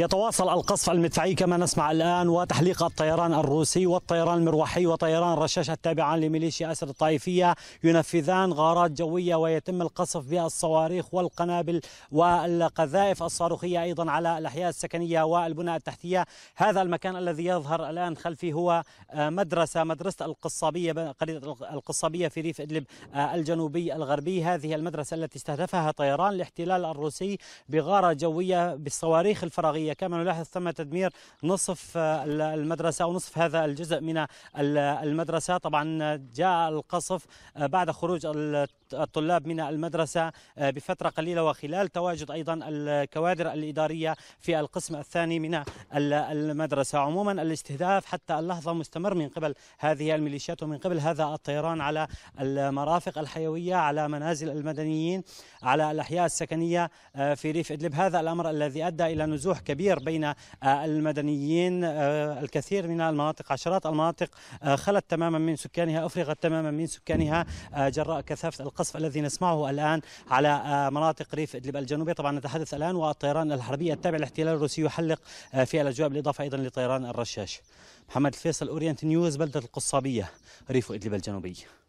يتواصل القصف المدفعي كما نسمع الآن وتحليق الطيران الروسي والطيران المروحي وطيران الرشاشة التابعان لميليشيا أسد الطائفية ينفذان غارات جوية ويتم القصف بالصواريخ والقنابل والقذائف الصاروخية أيضا على الأحياء السكنية والبنى التحتية هذا المكان الذي يظهر الآن خلفي هو آه، مدرسة مدرسة القصابية قرية القصابية في ريف إدلب آه، الجنوبي الغربي هذه المدرسة التي استهدفها طيران الاحتلال الروسي بغارة جوية بالصواريخ الفراغية الابتدائيه كما نلاحظ تم تدمير نصف آه، المدرسه او نصف هذا الجزء من آه، المدرسه طبعا جاء القصف آه، بعد خروج الطلاب من المدرسه بفتره قليله وخلال تواجد ايضا الكوادر الاداريه في القسم الثاني من المدرسه عموما الاستهداف حتى اللحظه مستمر من قبل هذه الميليشيات ومن قبل هذا الطيران على المرافق الحيويه على منازل المدنيين على الاحياء السكنيه في ريف ادلب هذا الامر الذي ادى الى نزوح كبير كبير بين آه، المدنيين آه، الكثير من المناطق عشرات المناطق آه، خلت تماما من سكانها أفرغت تماما من سكانها جراء كثافة القصف الذي نسمعه الآن على مناطق ريف إدلب الجنوبي طبعا نتحدث الآن والطيران الحربي التابع للاحتلال الروسي يحلق في الأجواء بالإضافة أيضا لطيران الرشاش محمد الفيصل أورينت نيوز بلدة القصابية ريف إدلب الجنوبي